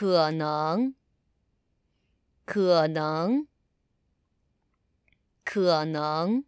可能，可能，可能。